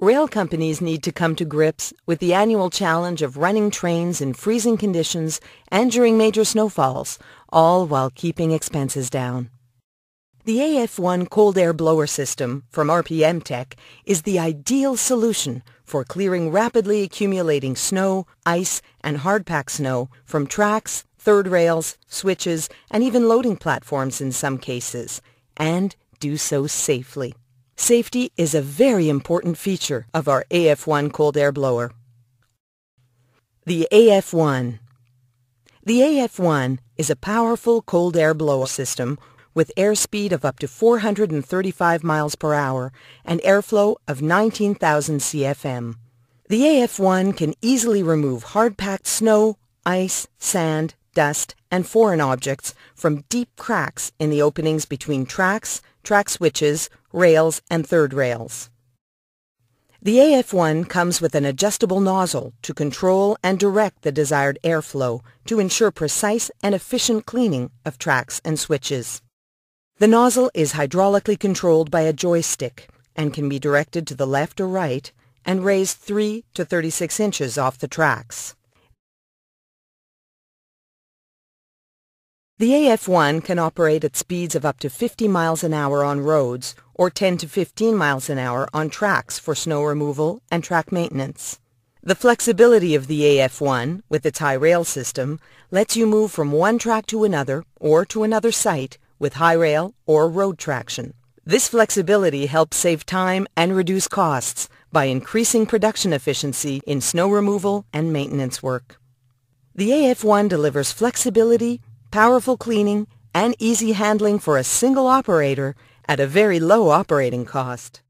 Rail companies need to come to grips with the annual challenge of running trains in freezing conditions and during major snowfalls, all while keeping expenses down. The AF1 cold air blower system from RPM Tech is the ideal solution for clearing rapidly accumulating snow, ice, and hardpack snow from tracks, third rails, switches, and even loading platforms in some cases, and do so safely. Safety is a very important feature of our AF1 cold air blower. The AF1 The AF1 is a powerful cold air blower system with airspeed of up to 435 miles per hour and airflow of 19,000 CFM. The AF1 can easily remove hard-packed snow, ice, sand, dust, and foreign objects from deep cracks in the openings between tracks, track switches, rails, and third rails. The AF1 comes with an adjustable nozzle to control and direct the desired airflow to ensure precise and efficient cleaning of tracks and switches. The nozzle is hydraulically controlled by a joystick and can be directed to the left or right and raised 3 to 36 inches off the tracks. The AF-1 can operate at speeds of up to 50 miles an hour on roads or 10 to 15 miles an hour on tracks for snow removal and track maintenance. The flexibility of the AF-1, with its high rail system, lets you move from one track to another or to another site with high rail or road traction. This flexibility helps save time and reduce costs by increasing production efficiency in snow removal and maintenance work. The AF-1 delivers flexibility, powerful cleaning, and easy handling for a single operator at a very low operating cost.